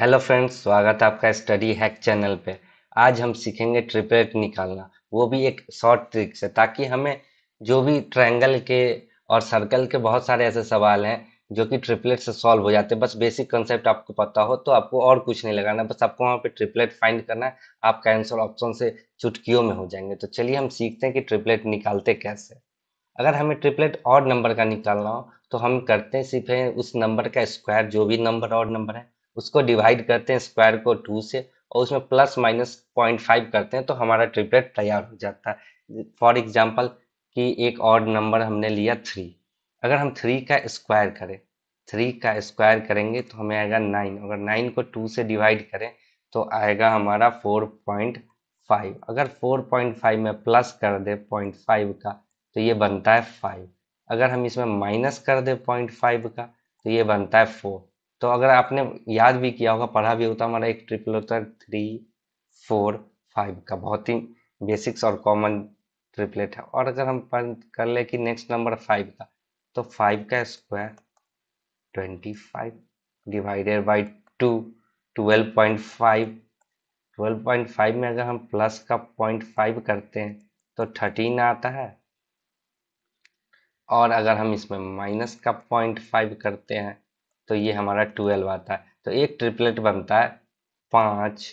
hello friends स्वागत है आपका स्टडी हैक चैनल पे आज हम सीखेंगे ट्रिपलेट निकालना वो भी एक शॉर्ट ट्रिक से ताकि हमें जो भी ट्रायंगल के और सर्कल के बहुत सारे ऐसे सवाल हैं जो कि ट्रिपलेट से सॉल्व हो जाते हैं बस बेसिक कंसेप्ट आपको पता हो तो आपको और कुछ नहीं लगाना बस आपको वहाँ पे ट्रिपलेट फाइंड करना है आपका आंसर ऑप्शन से चुटकियों में हो जाएंगे तो चलिए हम सीखते हैं कि ट्रिपलेट निकालते कैसे अगर हमें ट्रिपलेट और नंबर का निकालना हो तो हम करते हैं सिर्फ उस नंबर का स्क्वायर जो भी नंबर और नंबर है उसको डिवाइड करते हैं स्क्वायर को टू से और उसमें प्लस माइनस पॉइंट फाइव करते हैं तो हमारा ट्रिपलेट तैयार हो जाता है फॉर एग्जाम्पल कि एक और नंबर हमने लिया थ्री अगर हम थ्री का स्क्वायर करें थ्री का स्क्वायर करेंगे तो हमें आएगा नाइन अगर नाइन को टू से डिवाइड करें तो आएगा हमारा फोर पॉइंट फाइव अगर फोर पॉइंट फाइव में प्लस कर दे पॉइंट फाइव का तो ये बनता है फाइव अगर हम इसमें माइनस कर दे पॉइंट फाइव का तो ये बनता है फोर तो अगर आपने याद भी किया होगा पढ़ा भी होता हमारा एक ट्रिपल होता है थ्री फोर फाइव का बहुत ही बेसिक्स और कॉमन ट्रिपलेट है और अगर हम कर ले कि नेक्स्ट नंबर फाइव का तो फाइव का square twenty five divided by two twelve point five twelve point five में अगर हम प्लस का पॉइंट फाइव करते हैं तो थर्टीन आता है और अगर हम इसमें माइनस का पॉइंट फाइव करते हैं तो ये हमारा ट्वेल्व आता है तो एक ट्रिपलेट बनता है पाँच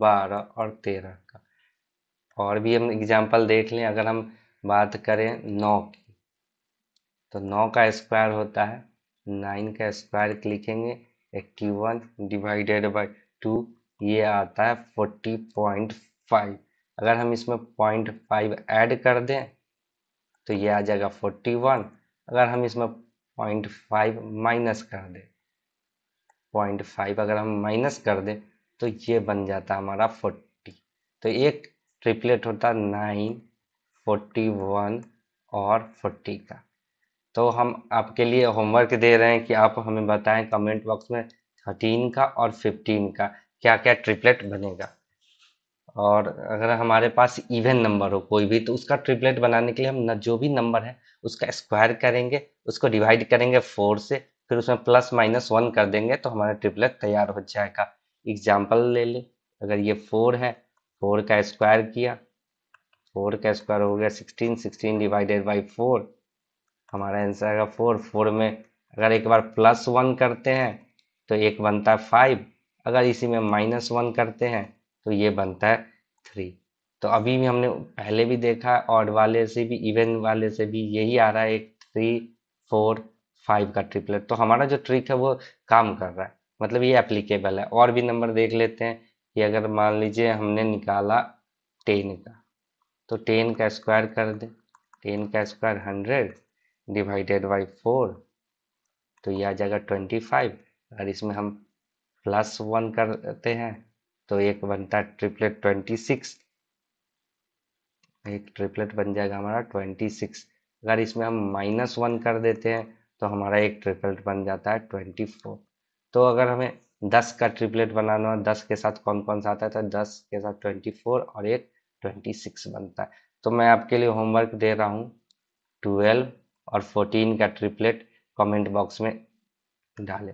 बारह और तेरह का और भी हम एग्जाम्पल देख लें अगर हम बात करें नौ की तो नौ का स्क्वायर होता है नाइन का स्क्वायर लिखेंगे eighty one divided by two ये आता है फोर्टी पॉइंट फाइव अगर हम इसमें पॉइंट फाइव ऐड कर दें तो ये आ जाएगा फोर्टी वन अगर हम इसमें पॉइंट फाइव माइनस कर दें पॉइंट फाइव अगर हम माइनस कर दें तो ये बन जाता हमारा फोर्टी तो एक ट्रिपलेट होता नाइन फोर्टी वन और फोर्टी का तो हम आपके लिए होमवर्क दे रहे हैं कि आप हमें बताएं कमेंट बॉक्स में थर्टीन का और फिफ्टीन का क्या क्या ट्रिपलेट बनेगा और अगर हमारे पास इवन नंबर हो कोई भी तो उसका ट्रिपलेट बनाने के लिए हम जो भी नंबर है उसका स्क्वायर करेंगे उसको डिवाइड करेंगे फोर से फिर उसमें प्लस माइनस वन कर देंगे तो हमारा ट्रिपलेट तैयार हो जाएगा एग्जाम्पल ले लें अगर ये फोर है फोर का स्क्वायर किया फोर का स्क्वायर हो गया sixteen sixteen divided by four हमारा आंसर आएगा फोर फोर में अगर एक बार प्लस वन करते हैं तो एक बनता है फाइव अगर इसी में माइनस वन करते हैं तो ये बनता है थ्री तो अभी भी हमने पहले भी देखा है ऑड वाले से भी इवेंट वाले से भी यही आ रहा है एक थ्री फोर फाइव का ट्रिपलेट तो हमारा जो ट्रिक है वो काम कर रहा है मतलब ये एप्लीकेबल है और भी नंबर देख लेते हैं कि अगर मान लीजिए हमने निकाला टेन का तो टेन का स्क्वायर कर दें टेन का square hundred divided by four तो ये आ जाएगा ट्वेंटी फाइव और इसमें हम प्लस वन करते हैं तो एक बनता है ट्रिपलेट ट्वेंटी सिक्स एक ट्रिपलेट बन जाएगा हमारा ट्वेंटी सिक्स अगर इसमें हम माइनस वन कर देते हैं तो हमारा एक ट्रिपलेट बन जाता है ट्वेंटी फोर तो अगर हमें दस का ट्रिपलेट बनाना हो दस के साथ कौन कौन सा आता है तो दस के साथ ट्वेंटी फोर और एक ट्वेंटी सिक्स बनता है तो मैं आपके लिए होमवर्क दे रहा हूँ ट्वेल्व और फोर्टीन का ट्रिपलेट कमेंट बॉक्स में डालें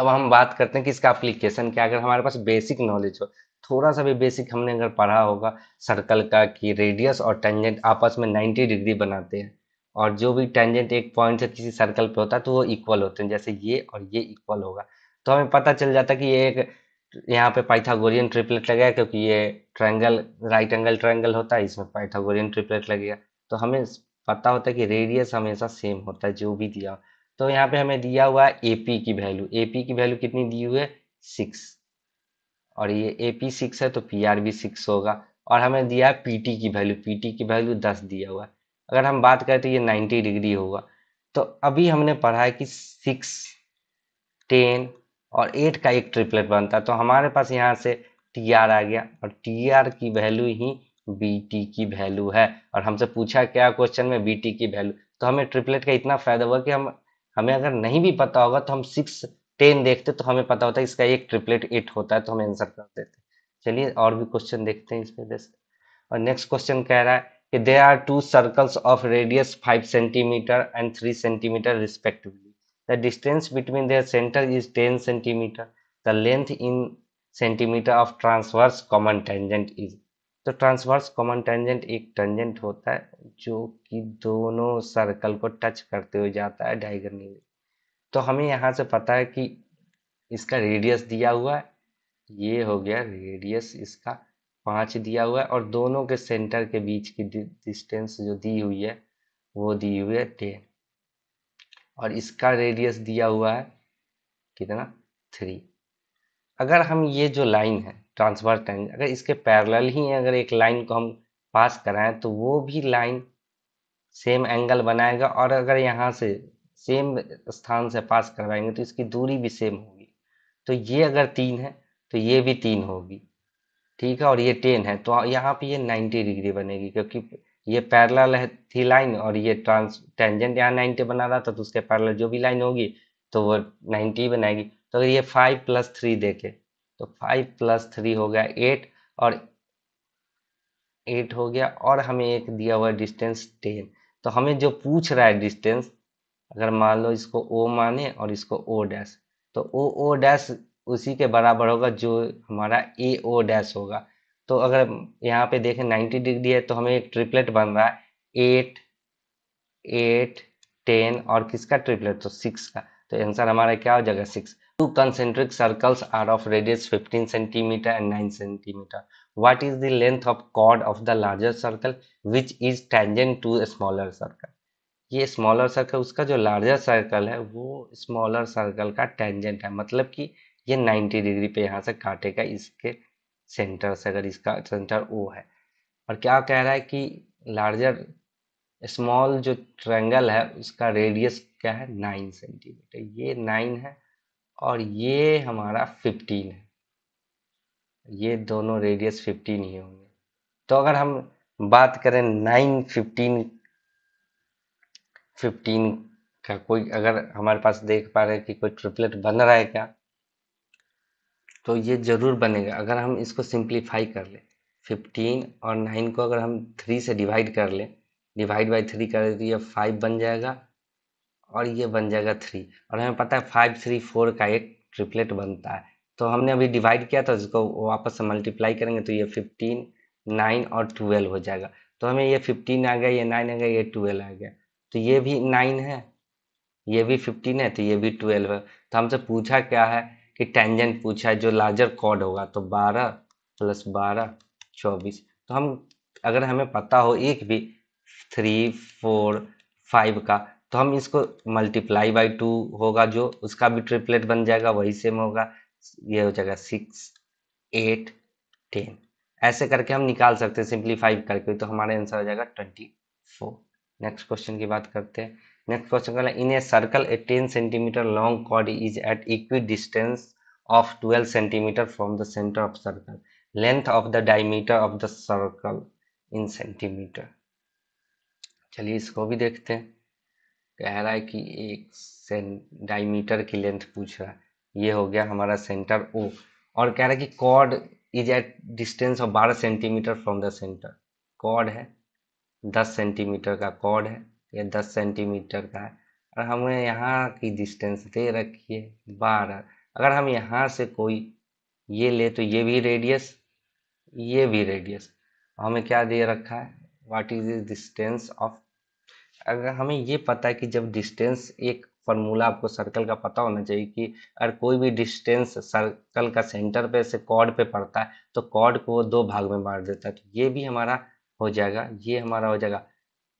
अब हम बात करते हैं कि इसका अप्लीकेशन क्या अगर हमारे पास बेसिक नॉलेज हो थोड़ा सा भी बेसिक हमने अगर पढ़ा होगा सर्कल का कि रेडियस और टेंजेंट आपस में 90 डिग्री बनाते हैं और जो भी टेंजेंट एक पॉइंट से किसी सर्कल पे होता है तो वो इक्वल होते हैं जैसे ये और ये इक्वल होगा तो हमें पता चल जाता कि ये एक यहाँ पे पाइथागोरियन ट्रिपलेट लगेगा क्योंकि ये ट्रायंगल राइट एंगल ट्रायंगल होता है इसमें पाइथागोरियन ट्रिपलेट लगेगा तो हमें पता होता है कि रेडियस हमेशा सेम होता है जो भी दिया तो यहाँ पे हमें दिया हुआ है ए पी की वैल्यू ए पी की वैल्यू कितनी दी हुई है सिक्स और ये ए पी सिक्स है तो पी आर भी सिक्स होगा और हमें दिया है पी टी की वैल्यू पी टी की वैल्यू दस दिया हुआ है अगर हम बात करें तो ये नाइन्टी डिग्री होगा तो अभी हमने पढ़ा है कि सिक्स टेन और एट का एक ट्रिपलेट बनता है तो हमारे पास यहाँ से टी आर आ गया और टी आर की वैल्यू ही बी टी की वैल्यू है और हमसे पूछा क्या क्वेश्चन में बी टी की वैल्यू तो हमें ट्रिपलेट का इतना फायदा हुआ कि हम हमें अगर नहीं भी पता होगा तो हम सिक्स टेन देखते तो हमें पता होता है इसका एक ट्रिपलेट एट होता है तो हम आंसर कर देते चलिए और भी क्वेश्चन देखते हैं इस पर और नेक्स्ट क्वेश्चन कह रहा है कि there are two circles of radius five centimetre and three centimetre respectively the distance between their centre is ten centimetre the length in centimetre of transverse common tangent is तो transverse common tangent एक tangent होता है जो कि दोनों circle को touch करते हुए जाता है डायगनल तो हमें यहाँ से पता है कि इसका रेडियस दिया हुआ है ये हो गया रेडियस इसका पाँच दिया हुआ है और दोनों के सेंटर के बीच की डिस्टेंस जो दी हुई है वो दी हुई है टेन और इसका रेडियस दिया हुआ है कितना थ्री अगर हम ये जो लाइन है ट्रांसफर टाइम अगर इसके पैरेलल ही अगर एक लाइन को हम पास कराएं तो वो भी लाइन सेम एंगल बनाएगा और अगर यहाँ से सेम स्थान से पास करवाएंगे तो इसकी दूरी भी सेम होगी तो ये अगर तीन है तो ये भी तीन होगी ठीक है और ये टेन है तो यहाँ पे ये नाइन्टी डिग्री बनेगी क्योंकि ये पैरल थी लाइन और ये ट्रांस टेंजेंट यहाँ नाइन्टी बना रहा था तो उसके पैरल जो भी लाइन होगी तो वो नाइन्टी बनाएगी तो अगर ये फाइव प्लस थ्री देखे तो फाइव प्लस थ्री हो गया एट और एट हो गया और हमें एक दिया हुआ डिस्टेंस टेन तो हमें जो पूछ रहा है डिस्टेंस अगर मान लो इसको ओ माने और इसको ओ डैश तो ओ ओ डैश उसी के बराबर होगा जो हमारा ए ओ डैश होगा तो अगर यहाँ पे देखें 90 डिग्री है तो हमें एक ट्रिपलेट बन रहा है एट एट टेन और किसका ट्रिपलेट तो सिक्स का तो आंसर हमारा क्या हो जाएगा six two concentric circles are of radius 15 centimetre and 9 centimetre what is the length of chord of the larger circle which is tangent to smaller circle ये स्मॉलर सर्कल उसका जो लार्जर सर्कल है वो smaller circle का tangent है मतलब कि ये 90 डिग्री पे यहाँ से काटेगा इसके सेंटर से अगर इसका सेंटर ओ है और क्या कह रहा है कि लार्जर स्मॉल जो ट्रैंगल है उसका रेडियस क्या है नाइन सेंटीमीटर ये नाइन है और ये हमारा फिफ्टीन है ये दोनों रेडियस फिफ्टीन ही होंगे तो अगर हम बात करें नाइन फिफ्टीन फिफ्टीन का कोई अगर हमारे पास देख पा रहे हैं कि कोई ट्रिपलेट बन रहा है क्या तो ये ज़रूर बनेगा अगर हम इसको सिंप्लीफाई कर लें फिफ्टीन और नाइन को अगर हम थ्री से डिवाइड कर लें डिवाइड बाई थ्री करें तो ये फाइव बन जाएगा और ये बन जाएगा थ्री और हमें पता है फाइव थ्री फोर का एक ट्रिपलेट बनता है तो हमने अभी डिवाइड किया था इसको वापस से मल्टीप्लाई करेंगे तो ये फिफ्टीन नाइन और ट्वेल्व हो जाएगा तो हमें ये फिफ्टीन आ गया ये नाइन आ गया ये ट्वेल्व आ गया तो ये भी नाइन है ये भी फिफ्टीन है तो ये भी ट्वेल्व है तो हमसे पूछा क्या है कि टेंजेंट पूछा है जो लार्जर कॉर्ड होगा तो बारह प्लस बारह चौबीस तो हम अगर हमें पता हो एक भी थ्री फोर फाइव का तो हम इसको मल्टीप्लाई बाई टू होगा जो उसका भी ट्रिपलेट बन जाएगा वही सेम होगा ये हो जाएगा सिक्स एट टेन ऐसे करके हम निकाल सकते हैं फाइव करके तो हमारा आंसर हो जाएगा ट्वेंटी फोर नेक्स्ट क्वेश्चन की बात करते हैं नेक्स्ट क्वेश्चन कहला in a circle a ten centimetre long chord is at equidistance of twelve centimetre from the centre of circle length of the diameter of the circle in centimetre चलिए इसको भी देखते हैं कह रहा है कि एक डायमीटर की लेंथ पूछ रहा है ये हो गया हमारा सेंटर ओ और कह रहा है कि chord is at distance of बारह centimetre from the centre chord है दस सेंटीमीटर का कॉर्ड है या दस सेंटीमीटर का है और हमें यहाँ की डिस्टेंस दे रखी है बारह अगर हम यहाँ से कोई ये ले तो ये भी रेडियस ये भी रेडियस हमें क्या दे रखा है what is is distance of अगर हमें ये पता है कि जब डिस्टेंस एक फॉर्मूला आपको सर्कल का पता होना चाहिए कि अगर कोई भी डिस्टेंस सर्कल का सेंटर पे से कॉर्ड पे पड़ता है तो कॉर्ड को दो भाग में बांट देता है तो ये भी हमारा हो जाएगा ये हमारा हो जाएगा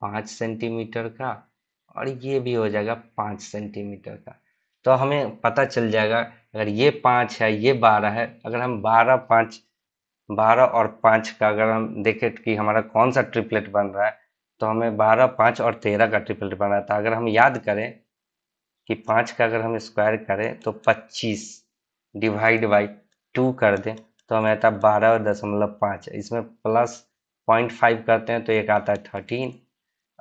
पाँच सेंटीमीटर का और ये भी हो जाएगा पाँच सेंटीमीटर का तो हमें पता चल जाएगा अगर ये पाँच है ये बारह है अगर हम बारह पाँच बारह और पाँच का अगर हम देखें कि हमारा कौन सा ट्रिपलेट बन रहा है तो हमें बारह पाँच और तेरह का ट्रिपलेट बन रहा था तो अगर हम याद करें कि पाँच का अगर हम स्क्वायर करें तो पच्चीस डिवाइड बाई टू कर दें तो हमें आता है बारह दशमलव पाँच इसमें प्लस पॉइंट फाइव करते हैं तो एक आता है थर्टीन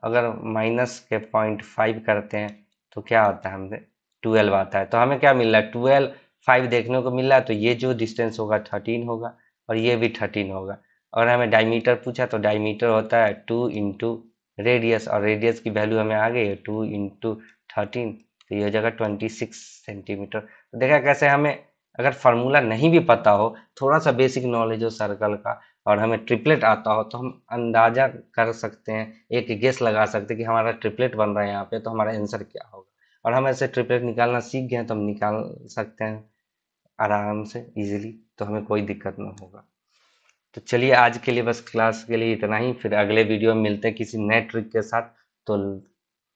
अगर माइनस के पॉइंट फाइव करते हैं तो क्या होता है हमें ट्वेल्व आता है तो हमें क्या मिल रहा है ट्वेल्व फाइव देखने को मिल रहा है तो ये जो डिस्टेंस होगा थर्टीन होगा और ये भी थर्टीन होगा और हमें डायमीटर पूछा तो डायमीटर होता है टू इंटू रेडियस और रेडियस की वैल्यू हमें आ गई है टू इंटू थर्टीन तो ये हो जाएगा ट्वेंटी सिक्स सेंटीमीटर तो देखा कैसे हमें अगर फार्मूला नहीं भी पता हो थोड़ा सा बेसिक नॉलेज हो सर्कल का और हमें ट्रिपलेट आता हो तो हम अंदाज़ा कर सकते हैं एक गेस लगा सकते हैं कि हमारा ट्रिपलेट बन रहा है यहाँ पे तो हमारा आंसर क्या होगा और हम ऐसे ट्रिपलेट निकालना सीख गए तो हम निकाल सकते हैं आराम से इजीली तो हमें कोई दिक्कत ना होगा तो चलिए आज के लिए बस क्लास के लिए इतना ही फिर अगले वीडियो में मिलते हैं किसी नए ट्रिक के साथ तो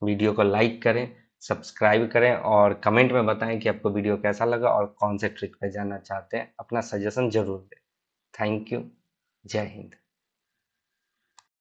वीडियो को लाइक करें सब्सक्राइब करें और कमेंट में बताएं कि आपको वीडियो कैसा लगा और कौन से ट्रिक पे जाना चाहते हैं अपना सजेशन जरूर दें थैंक यू जय हिंद